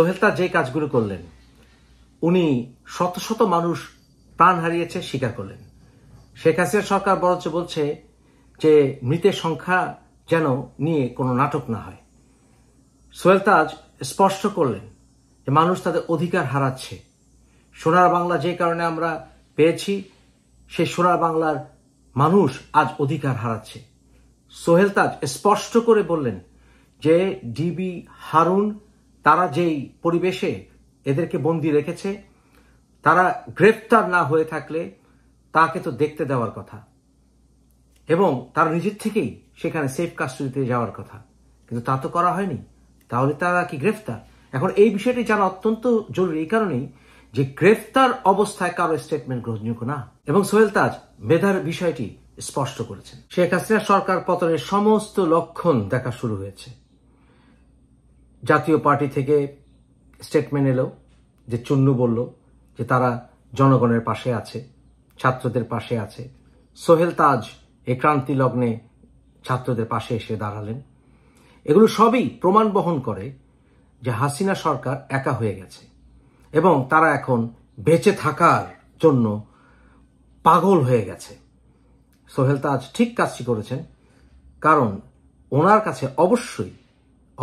সোহেল তার যে কাজগুলো করলেন উনি শত শত মানুষ প্রাণ হারিয়েছে স্বীকার করলেন শেখ হাসিনা সরকার বরঞ্চ বলছে যে মৃতের সংখ্যা যেন নিয়ে কোনো নাটক না হয় সোহেল তাজ স্পষ্ট করলেন যে মানুষ তাদের অধিকার হারাচ্ছে সোনার বাংলা যে কারণে আমরা পেয়েছি সে সোনার বাংলার মানুষ আজ অধিকার হারাচ্ছে সোহেল তাজ স্পষ্ট করে বললেন যে ডিবি হারুন তারা যেই পরিবেশে এদেরকে বন্দি রেখেছে তারা গ্রেফতার না হয়ে থাকলে তাকে তো দেখতে দেওয়ার কথা এবং তার নিজের থেকেই সেখানে সেফ কাস্টডিতে যাওয়ার কথা কিন্তু তা তো করা হয়নি তাহলে তারা কি গ্রেফতার এখন এই বিষয়টি জানা অত্যন্ত জরুরি এই কারণেই যে গ্রেফতার অবস্থায় কারো স্টেটমেন্ট গ্রহণযোগ্য না এবং সোহেল তাজ মেধার বিষয়টি স্পষ্ট করেছেন শেখ হাসিনা সরকার পতনের সমস্ত লক্ষণ দেখা শুরু হয়েছে জাতীয় পার্টি থেকে স্টেটমেন্ট এলো যে চুন্নু বলল যে তারা জনগণের পাশে আছে ছাত্রদের পাশে আছে সোহেল তাজ এই ক্রান্তি লগ্নে ছাত্রদের পাশে এসে দাঁড়ালেন এগুলো সবই প্রমাণ বহন করে যে হাসিনা সরকার একা হয়ে গেছে এবং তারা এখন বেঁচে থাকার জন্য পাগল হয়ে গেছে সোহেল তাজ ঠিক কাজটি করেছেন কারণ ওনার কাছে অবশ্যই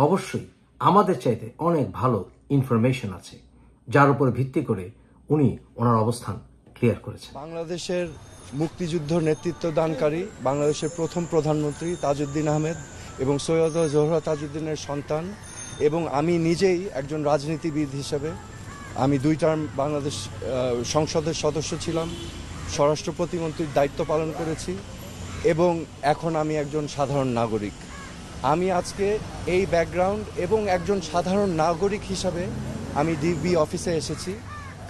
অবশ্যই আমাদের চাইতে অনেক ভালো ইনফরমেশন আছে যার উপর ভিত্তি করে উনি ওনার অবস্থান ক্লিয়ার করেছেন বাংলাদেশের মুক্তিযুদ্ধ নেতৃত্ব দানকারী বাংলাদেশের প্রথম প্রধানমন্ত্রী তাজউদ্দিন আহমেদ এবং সৈয়দ জোহরা তাজউদ্দিনের সন্তান এবং আমি নিজেই একজন রাজনীতিবিদ হিসেবে আমি দুই টার্ম বাংলাদেশ সংসদের সদস্য ছিলাম স্বরাষ্ট্র প্রতিমন্ত্রীর দায়িত্ব পালন করেছি এবং এখন আমি একজন সাধারণ নাগরিক আমি আজকে এই ব্যাকগ্রাউন্ড এবং একজন সাধারণ নাগরিক হিসাবে আমি ডিবি অফিসে এসেছি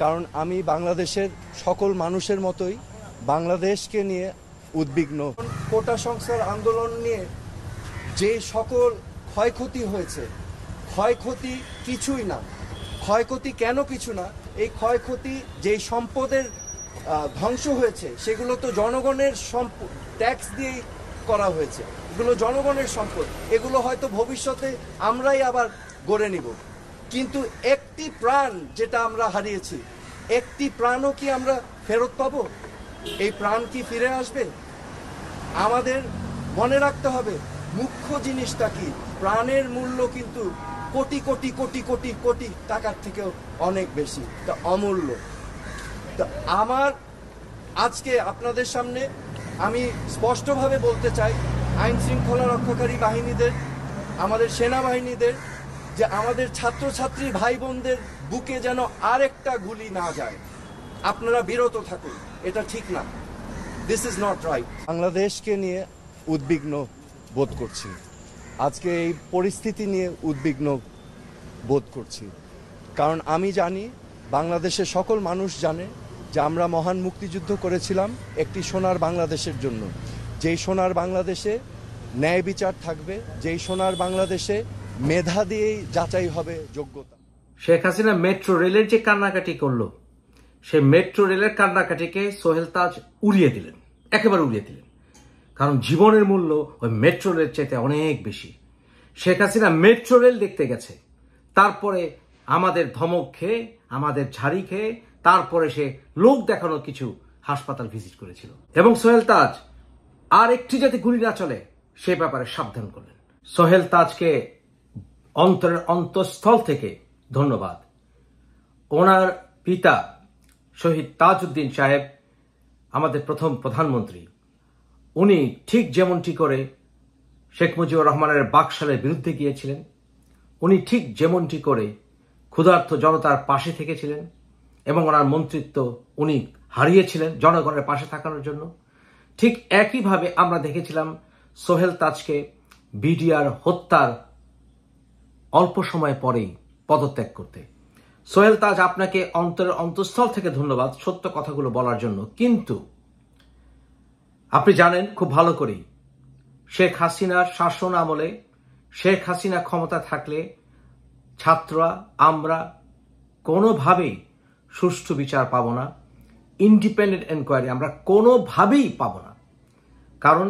কারণ আমি বাংলাদেশের সকল মানুষের মতোই বাংলাদেশকে নিয়ে উদ্বিগ্ন কোটা সংস্কার আন্দোলন নিয়ে যে সকল ক্ষয়ক্ষতি হয়েছে ক্ষয়ক্ষতি কিছুই না ক্ষয়ক্ষতি কেন কিছু না এই ক্ষয়ক্ষতি যেই সম্পদের ধ্বংস হয়েছে সেগুলো তো জনগণের সম্প ট্যাক্স দিয়েই করা হয়েছে এগুলো জনগণের সম্পদ এগুলো হয়তো ভবিষ্যতে আমরাই আবার গড়ে নিব কিন্তু একটি প্রাণ যেটা আমরা হারিয়েছি একটি প্রাণও কি আমরা ফেরত পাব এই প্রাণ কি ফিরে আসবে আমাদের মনে রাখতে হবে মুখ্য জিনিসটা কি প্রাণের মূল্য কিন্তু কোটি কোটি কোটি কোটি কোটি টাকার থেকেও অনেক বেশি তা অমূল্য তা আমার আজকে আপনাদের সামনে আমি স্পষ্টভাবে বলতে চাই আইন শৃঙ্খলা রক্ষাকারী বাহিনীদের আমাদের সেনাবাহিনীদের যে আমাদের ছাত্রছাত্রী ভাই বোনদের বুকে যেন আরেকটা গুলি না যায় আপনারা বিরত থাকুন এটা ঠিক না দিস ইজ নট রাইট বাংলাদেশকে নিয়ে উদ্বিগ্ন বোধ করছি আজকে এই পরিস্থিতি নিয়ে উদ্বিগ্ন বোধ করছি কারণ আমি জানি বাংলাদেশের সকল মানুষ জানে যে আমরা মহান মুক্তিযুদ্ধ করেছিলাম একটি সোনার বাংলাদেশের জন্য যেই সোনার বাংলাদেশে ন্যায় বিচার থাকবে যেই সোনার বাংলাদেশে মেধা দিয়েই যাচাই হবে যোগ্যতা শেখ হাসিনা মেট্রো রেলের যে কান্নাকাটি করলো সে মেট্রো রেলের কান্নাকাটিকে সোহেল তাজ উড়িয়ে দিলেন একেবারে উড়িয়ে দিলেন কারণ জীবনের মূল্য ওই মেট্রো রেল চাইতে অনেক বেশি শেখ হাসিনা মেট্রো রেল দেখতে গেছে তারপরে আমাদের ধমক খেয়ে আমাদের ঝাড়ি খেয়ে তারপরে সে লোক দেখানো কিছু হাসপাতাল ভিজিট করেছিল এবং সোহেল তাজ আর একটি যাতে গুলি না চলে সে ব্যাপারে সাবধান করলেন সোহেল তাজকে অন্তরের অন্তঃস্থল থেকে ধন্যবাদ ওনার পিতা শহীদ তাজউদ্দিন সাহেব আমাদের প্রথম প্রধানমন্ত্রী উনি ঠিক যেমনটি করে শেখ মুজিবুর রহমানের বাকশালের বিরুদ্ধে গিয়েছিলেন উনি ঠিক যেমনটি করে ক্ষুধার্ত জনতার পাশে থেকেছিলেন এবং ওনার মন্ত্রিত্ব উনি হারিয়েছিলেন জনগণের পাশে থাকানোর জন্য ঠিক একইভাবে আমরা দেখেছিলাম সোহেল তাজকে বিডিআর হত্যার অল্প সময় পরেই পদত্যাগ করতে সোহেল তাজ আপনাকে অন্তরের অন্তঃস্থল থেকে ধন্যবাদ সত্য কথাগুলো বলার জন্য কিন্তু আপনি জানেন খুব ভালো করেই শেখ হাসিনার শাসন আমলে শেখ হাসিনা ক্ষমতা থাকলে ছাত্ররা আমরা কোনোভাবেই সুষ্ঠু বিচার পাবো না ইন্ডিপেন্ডেন্ট এনকোয়ারি আমরা কোনোভাবেই পাব না কারণ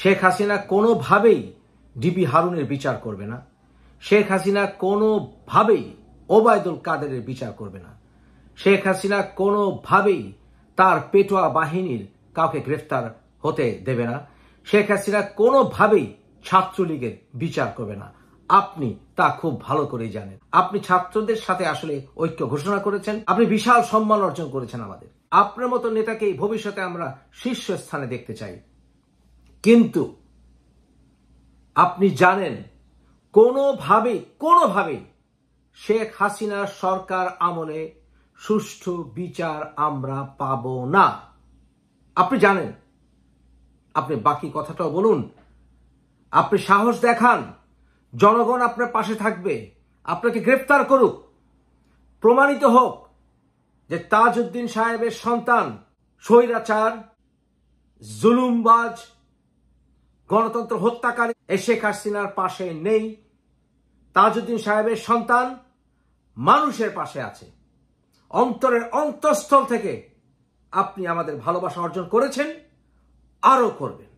শেখ হাসিনা কোনোভাবেই ডিবি হারুনের বিচার করবে না শেখ হাসিনা কোনোভাবেই ওবায়দুল কাদেরের বিচার করবে না শেখ হাসিনা কোনোভাবেই তার পেটোয়া বাহিনীর কাউকে গ্রেফতার হতে দেবে না শেখ হাসিনা কোনোভাবেই ছাত্রলীগের বিচার করবে না আপনি তা খুব ভালো করেই জানেন আপনি ছাত্রদের সাথে আসলে ঐক্য ঘোষণা করেছেন আপনি বিশাল সম্মান অর্জন করেছেন আমাদের আপনার মতো নেতাকে ভবিষ্যতে আমরা শীর্ষস্থানে দেখতে চাই কিন্তু আপনি জানেন কোনোভাবে কোনোভাবে শেখ হাসিনার সরকার আমলে সুষ্ঠু বিচার আমরা পাব না আপনি জানেন আপনি বাকি কথাটাও বলুন আপনি সাহস দেখান জনগণ আপনার পাশে থাকবে আপনাকে গ্রেপ্তার করুক প্রমাণিত হোক যে তাজউদ্দিন সাহেবের সন্তান স্বৈরাচার জুলুমবাজ গণতন্ত্র হত্যাকারী এ শেখ হাসিনার পাশে নেই তাজউদ্দিন সাহেবের সন্তান মানুষের পাশে আছে অন্তরের অন্তঃস্থল থেকে আপনি আমাদের ভালোবাসা অর্জন করেছেন আরও করবেন